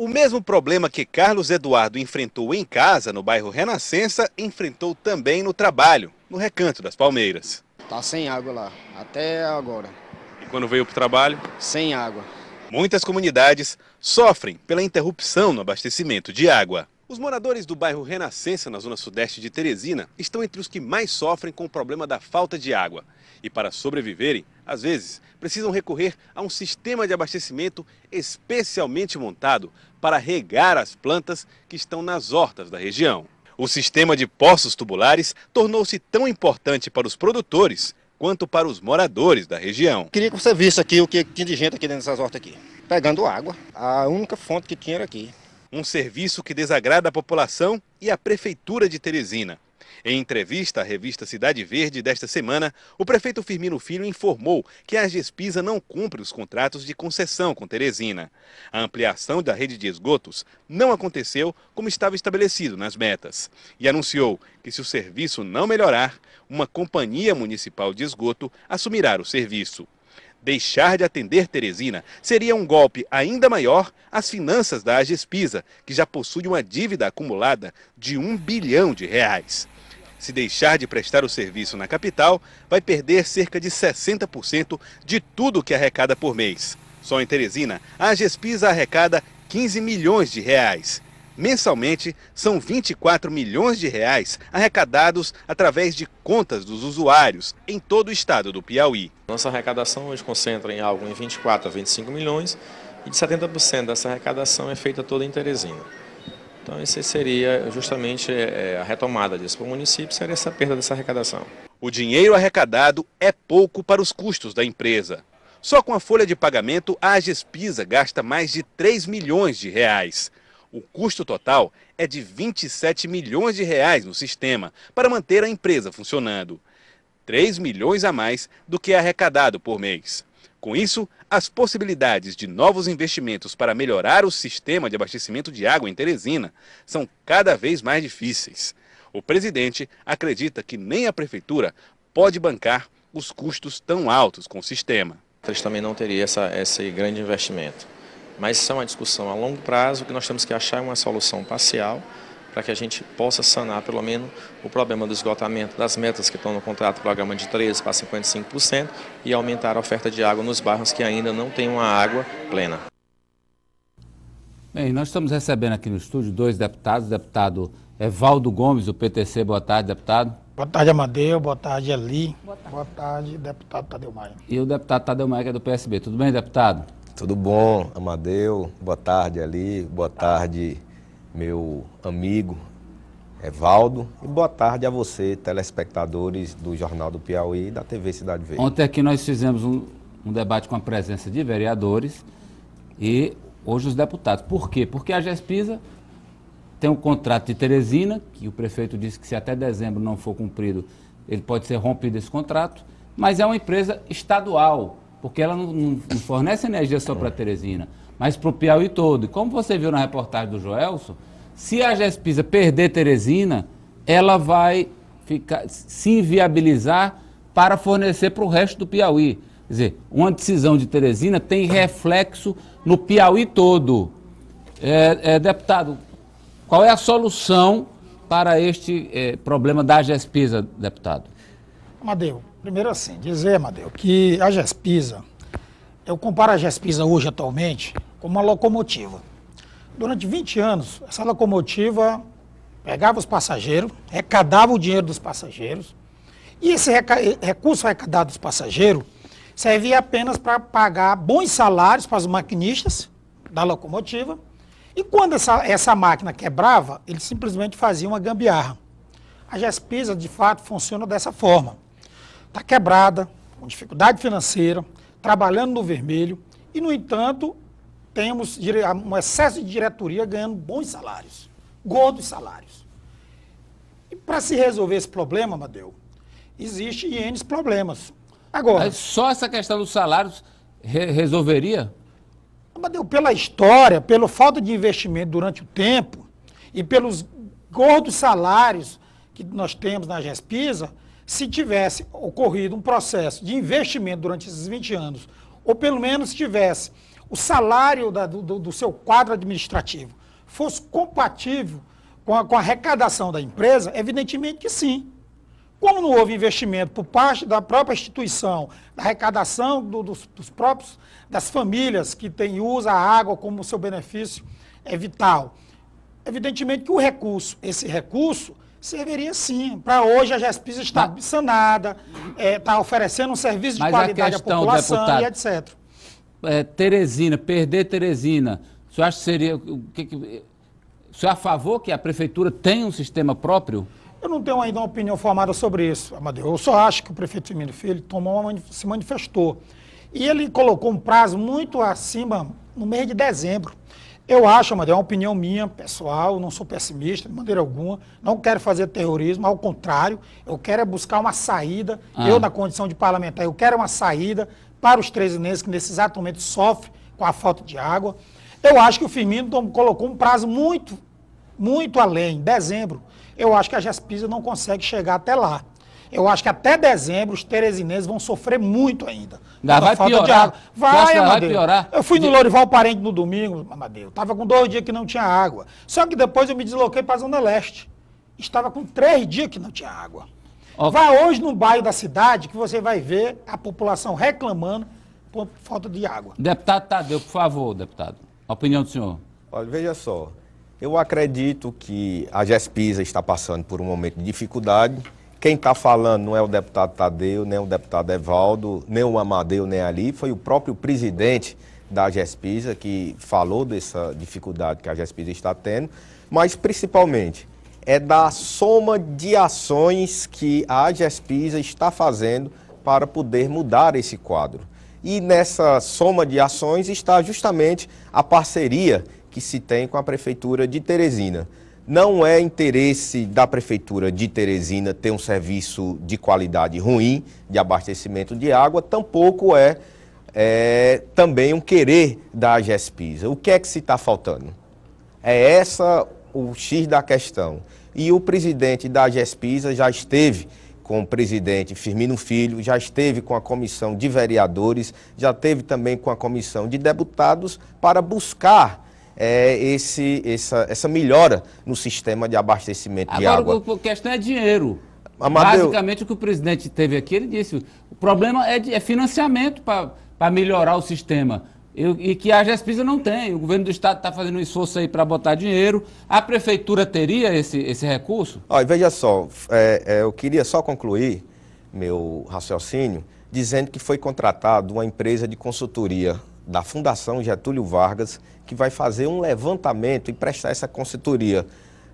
O mesmo problema que Carlos Eduardo enfrentou em casa, no bairro Renascença, enfrentou também no trabalho, no Recanto das Palmeiras. Tá sem água lá, até agora. E quando veio para o trabalho? Sem água. Muitas comunidades sofrem pela interrupção no abastecimento de água. Os moradores do bairro Renascença, na zona sudeste de Teresina, estão entre os que mais sofrem com o problema da falta de água. E para sobreviverem, às vezes, precisam recorrer a um sistema de abastecimento especialmente montado para regar as plantas que estão nas hortas da região. O sistema de poços tubulares tornou-se tão importante para os produtores quanto para os moradores da região. Queria que você visse aqui o que tinha de gente aqui dentro dessas hortas aqui, pegando água. A única fonte que tinha era aqui. Um serviço que desagrada a população e a prefeitura de Teresina, em entrevista à revista Cidade Verde desta semana, o prefeito Firmino Filho informou que a Gespisa não cumpre os contratos de concessão com Teresina. A ampliação da rede de esgotos não aconteceu como estava estabelecido nas metas e anunciou que se o serviço não melhorar, uma companhia municipal de esgoto assumirá o serviço. Deixar de atender Teresina seria um golpe ainda maior às finanças da Agespisa, que já possui uma dívida acumulada de um bilhão de reais. Se deixar de prestar o serviço na capital, vai perder cerca de 60% de tudo que arrecada por mês. Só em Teresina, a Gespisa arrecada 15 milhões de reais. Mensalmente, são 24 milhões de reais arrecadados através de contas dos usuários em todo o estado do Piauí. Nossa arrecadação hoje concentra em algo em 24 a 25 milhões e de 70% dessa arrecadação é feita toda em Teresina. Então, esse seria justamente é, a retomada disso para o município, seria essa perda dessa arrecadação. O dinheiro arrecadado é pouco para os custos da empresa. Só com a folha de pagamento, a Agespisa gasta mais de 3 milhões de reais. O custo total é de 27 milhões de reais no sistema para manter a empresa funcionando. 3 milhões a mais do que é arrecadado por mês. Com isso, as possibilidades de novos investimentos para melhorar o sistema de abastecimento de água em Teresina são cada vez mais difíceis. O presidente acredita que nem a prefeitura pode bancar os custos tão altos com o sistema. Eles também não teria essa, esse grande investimento. Mas isso é uma discussão a longo prazo, que nós temos que achar uma solução parcial para que a gente possa sanar pelo menos o problema do esgotamento das metas que estão no contrato programa de 13% para 55% e aumentar a oferta de água nos bairros que ainda não têm uma água plena. Bem, nós estamos recebendo aqui no estúdio dois deputados, o deputado Evaldo Gomes, do PTC. Boa tarde, deputado. Boa tarde, Amadeu. Boa tarde, Eli. Boa tarde, Boa tarde deputado Tadeu Maia. E o deputado Tadeu Maia, que é do PSB. Tudo bem, deputado? Tudo bom, Amadeu. Boa tarde, Eli. Boa tarde, meu amigo Evaldo. E boa tarde a você, telespectadores do Jornal do Piauí e da TV Cidade Verde. Ontem aqui nós fizemos um, um debate com a presença de vereadores e hoje os deputados. Por quê? Porque a GESPISA tem um contrato de Teresina, que o prefeito disse que se até dezembro não for cumprido, ele pode ser rompido esse contrato, mas é uma empresa estadual, porque ela não, não fornece energia só para é. Teresina mas para o Piauí todo. E como você viu na reportagem do Joelson, se a Gespisa perder Teresina, ela vai ficar, se inviabilizar para fornecer para o resto do Piauí. Quer dizer, uma decisão de Teresina tem reflexo no Piauí todo. É, é, deputado, qual é a solução para este é, problema da GESPISA, deputado? Amadeu, primeiro assim, dizer, Amadeu, que a GESPISA, eu comparo a GESPISA hoje atualmente como uma locomotiva. Durante 20 anos, essa locomotiva pegava os passageiros, arrecadava o dinheiro dos passageiros, e esse recurso arrecadado dos passageiros servia apenas para pagar bons salários para os maquinistas da locomotiva, e quando essa, essa máquina quebrava, eles simplesmente faziam uma gambiarra. A GESPISA, de fato, funciona dessa forma. Está quebrada, com dificuldade financeira, trabalhando no vermelho, e, no entanto, temos um excesso de diretoria ganhando bons salários, gordos salários. E para se resolver esse problema, Madeu, existe N problemas. Agora. Mas só essa questão dos salários re resolveria? Amadeu, pela história, pela falta de investimento durante o tempo e pelos gordos salários que nós temos na GESPISA, se tivesse ocorrido um processo de investimento durante esses 20 anos, ou pelo menos tivesse o salário da, do, do, seu quadro administrativo fosse compatível com a, com a arrecadação da empresa, evidentemente que sim. Como não houve investimento por parte da própria instituição, da arrecadação do, dos, dos, próprios, das famílias que tem, usa a água como seu benefício é vital, evidentemente que o recurso, esse recurso, serviria sim. Para hoje a GESPIS está sanada, está é, tá oferecendo um serviço de Mas qualidade à população deputado, e etc é, Teresina, perder Teresina, o senhor acha que seria. O, que, que, o senhor é a favor que a prefeitura tenha um sistema próprio? Eu não tenho ainda uma opinião formada sobre isso, Amadeu. Eu só acho que o prefeito Emílio Filho tomou uma, se manifestou. E ele colocou um prazo muito acima no mês de dezembro. Eu acho, Amadeu, é uma opinião minha, pessoal, não sou pessimista de maneira alguma, não quero fazer terrorismo, ao contrário, eu quero é buscar uma saída, ah. eu na condição de parlamentar, eu quero uma saída para os trezinenses que nesse exato momento sofrem com a falta de água. Eu acho que o Firmino colocou um prazo muito, muito além, dezembro. Eu acho que a Jaspisa não consegue chegar até lá. Eu acho que até dezembro os teresinenses vão sofrer muito ainda. Não, vai falta piorar. De água. Vai, Amadeu. Vai piorar. Eu fui no Lorival Parente no domingo, Amadeu. Estava com dois dias que não tinha água. Só que depois eu me desloquei para a Zona Leste. Estava com três dias que não tinha água. Okay. Vá hoje no bairro da cidade que você vai ver a população reclamando por falta de água. Deputado Tadeu, por favor, deputado. A opinião do senhor. Olha, veja só. Eu acredito que a GESPISA está passando por um momento de dificuldade. Quem está falando não é o deputado Tadeu, nem o deputado Evaldo, nem o Amadeu, nem ali. Foi o próprio presidente da GESPISA que falou dessa dificuldade que a GESPISA está tendo. Mas, principalmente, é da soma de ações que a Agespisa está fazendo para poder mudar esse quadro. E nessa soma de ações está justamente a parceria que se tem com a Prefeitura de Teresina. Não é interesse da Prefeitura de Teresina ter um serviço de qualidade ruim de abastecimento de água, tampouco é, é também um querer da Agespisa. O que é que se está faltando? É essa o X da questão. E o presidente da GESPISA já esteve com o presidente Firmino Filho, já esteve com a comissão de vereadores, já esteve também com a comissão de deputados para buscar é, esse, essa, essa melhora no sistema de abastecimento Agora, de água. Agora, a questão é dinheiro. Amadeu... Basicamente, o que o presidente teve aqui, ele disse: o problema é, de, é financiamento para melhorar o sistema e que a GESPISA não tem. O governo do estado está fazendo um esforço aí para botar dinheiro. A prefeitura teria esse, esse recurso? Olha, veja só, é, é, eu queria só concluir meu raciocínio dizendo que foi contratado uma empresa de consultoria da Fundação Getúlio Vargas que vai fazer um levantamento e prestar essa consultoria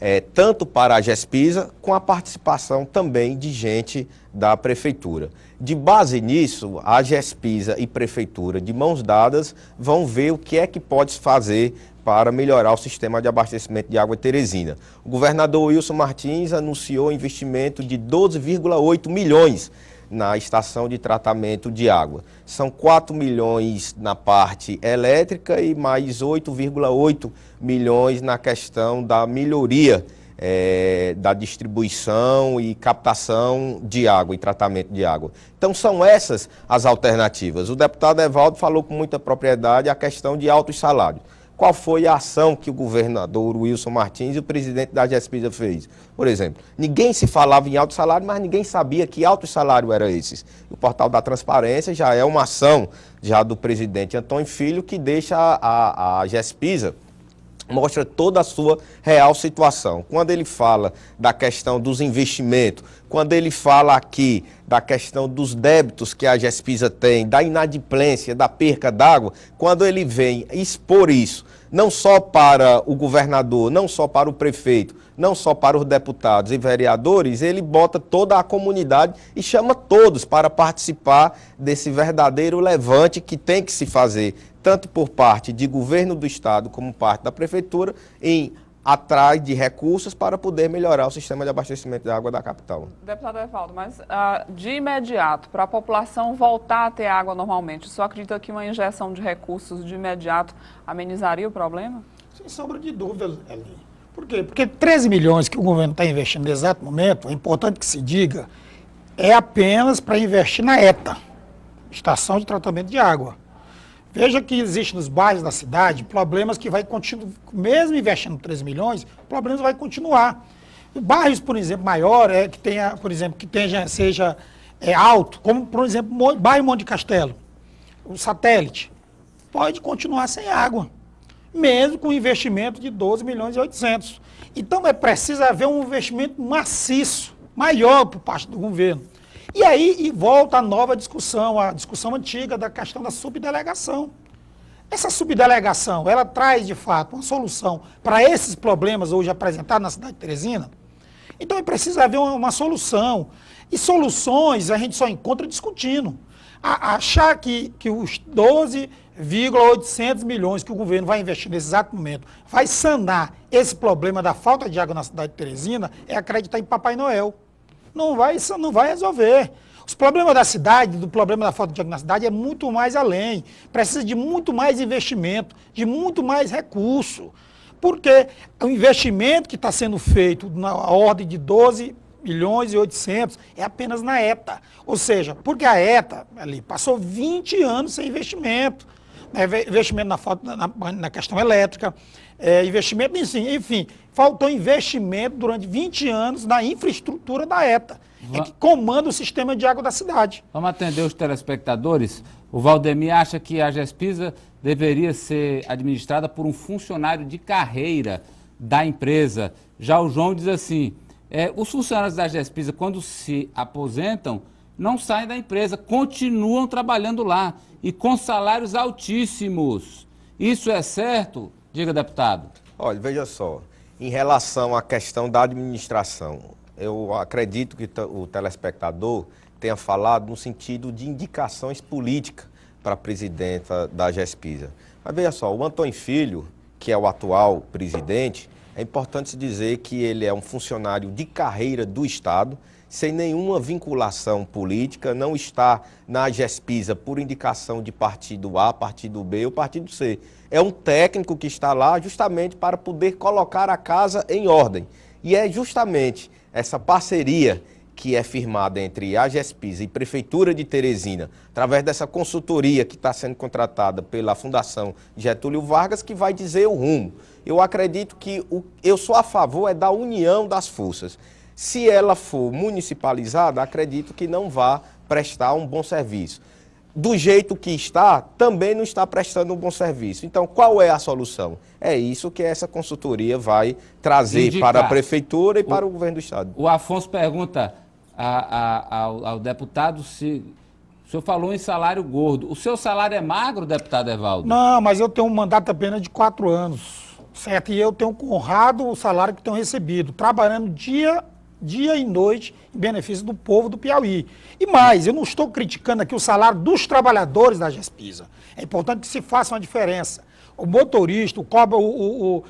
é, tanto para a GESPISA, com a participação também de gente da Prefeitura. De base nisso, a GESPISA e Prefeitura, de mãos dadas, vão ver o que é que pode fazer para melhorar o sistema de abastecimento de água em Teresina. O governador Wilson Martins anunciou investimento de 12,8 milhões na estação de tratamento de água. São 4 milhões na parte elétrica e mais 8,8 milhões na questão da melhoria é, da distribuição e captação de água e tratamento de água. Então são essas as alternativas. O deputado Evaldo falou com muita propriedade a questão de altos salários qual foi a ação que o governador Wilson Martins e o presidente da GESPISA fez. Por exemplo, ninguém se falava em alto salário, mas ninguém sabia que alto salário era esse. O portal da transparência já é uma ação já do presidente Antônio Filho que deixa a, a, a GESPISA mostra toda a sua real situação. Quando ele fala da questão dos investimentos, quando ele fala aqui da questão dos débitos que a Gespisa tem, da inadimplência, da perca d'água, quando ele vem expor isso, não só para o governador, não só para o prefeito, não só para os deputados e vereadores, ele bota toda a comunidade e chama todos para participar desse verdadeiro levante que tem que se fazer tanto por parte de governo do Estado como parte da Prefeitura, em atrás de recursos para poder melhorar o sistema de abastecimento de água da capital. Deputado Evaldo, mas uh, de imediato, para a população voltar a ter água normalmente, só acredita que uma injeção de recursos de imediato amenizaria o problema? Sem sombra de dúvida, Eli. Por quê? Porque 13 milhões que o governo está investindo no exato momento, é importante que se diga, é apenas para investir na ETA, Estação de Tratamento de Água. Veja que existe nos bairros da cidade problemas que vai continuar, mesmo investindo 3 milhões, problemas vai continuar. Bairros, por exemplo, maior, é, que tenha, por exemplo, que tenha, seja é, alto, como, por exemplo, bairro Monte Castelo, o satélite, pode continuar sem água, mesmo com investimento de 12 milhões e 800. Então, é preciso haver um investimento maciço, maior por parte do governo. E aí e volta a nova discussão, a discussão antiga da questão da subdelegação. Essa subdelegação, ela traz de fato uma solução para esses problemas hoje apresentados na cidade de Teresina? Então é preciso haver uma, uma solução. E soluções a gente só encontra discutindo. A, achar que, que os 12,800 milhões que o governo vai investir nesse exato momento vai sanar esse problema da falta de água na cidade de Teresina é acreditar em Papai Noel. Não vai, isso não vai resolver. Os problemas da cidade, do problema da falta de diagnóstico na cidade é muito mais além. Precisa de muito mais investimento, de muito mais recurso. Porque o investimento que está sendo feito na ordem de 12 milhões e 800 é apenas na ETA. Ou seja, porque a ETA ali passou 20 anos sem investimento né, investimento na, na, na, questão elétrica, é, investimento, enfim, enfim, faltou investimento durante 20 anos na infraestrutura da ETA, Va é que comanda o sistema de água da cidade. Vamos atender os telespectadores. O Valdemir acha que a GESPISA deveria ser administrada por um funcionário de carreira da empresa. Já o João diz assim: é, os funcionários da GESPISA, quando se aposentam, não saem da empresa, continuam trabalhando lá e com salários altíssimos. Isso é certo? Diga, deputado. Olha, veja só, em relação à questão da administração, eu acredito que o telespectador tenha falado no sentido de indicações políticas para a presidenta da GESPISA. Mas veja só, o Antônio Filho, que é o atual presidente, é importante dizer que ele é um funcionário de carreira do Estado, sem nenhuma vinculação política, não está na GESPISA por indicação de partido A, partido B ou partido C. É um técnico que está lá justamente para poder colocar a casa em ordem. E é justamente essa parceria que é firmada entre a GESPISA e Prefeitura de Teresina, através dessa consultoria que está sendo contratada pela Fundação Getúlio Vargas, que vai dizer o rumo. Eu acredito que o, eu sou a favor é da união das forças. Se ela for municipalizada, acredito que não vá prestar um bom serviço. Do jeito que está, também não está prestando um bom serviço. Então, qual é a solução? É isso que essa consultoria vai trazer Indicar. para a prefeitura e o, para o governo do estado. O Afonso pergunta a, a, ao, ao deputado se o senhor falou em salário gordo. O seu salário é magro, deputado Evaldo? Não, mas eu tenho um mandato apenas de quatro anos, certo? E eu tenho honrado o salário que tenho recebido, trabalhando dia dia e noite em benefício do povo do Piauí. E mais, eu não estou criticando aqui o salário dos trabalhadores da GESPISA. É importante que se faça uma diferença. O motorista, o, cobra, o, o,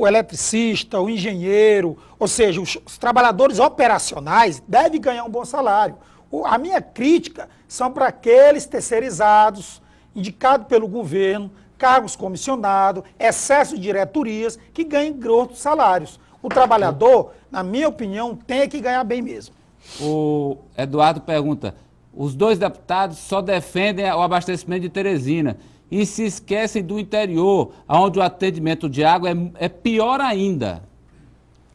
o, eletricista, o engenheiro, ou seja, os, os trabalhadores operacionais devem ganhar um bom salário. O, a minha crítica são para aqueles terceirizados, indicados pelo governo, cargos comissionados, excesso de diretorias, que ganham grossos salários. O trabalhador na minha opinião, tem que ganhar bem mesmo. O Eduardo pergunta: os dois deputados só defendem o abastecimento de Teresina e se esquecem do interior, onde o atendimento de água é, é pior ainda.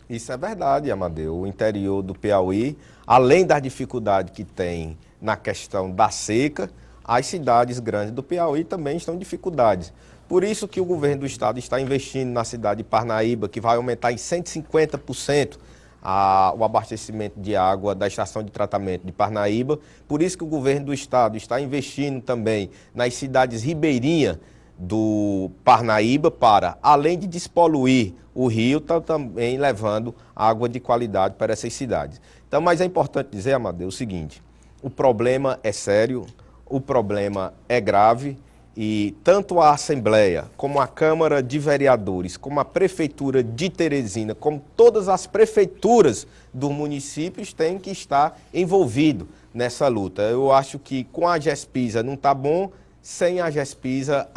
Isso é verdade, Amadeu. O interior do Piauí, além das dificuldades que tem na questão da seca, as cidades grandes do Piauí também estão em dificuldades. Por isso que o governo do estado está investindo na cidade de Parnaíba, que vai aumentar em 150% a, o abastecimento de água da estação de tratamento de Parnaíba. Por isso que o governo do estado está investindo também nas cidades ribeirinhas do Parnaíba para, além de despoluir o rio, está também levando água de qualidade para essas cidades. Então, mas é importante dizer, Amadeu, o seguinte, o problema é sério, o problema é grave, e tanto a Assembleia, como a Câmara de Vereadores, como a Prefeitura de Teresina, como todas as prefeituras dos municípios têm que estar envolvido nessa luta. Eu acho que com a GESPISA não está bom, sem a GESPISA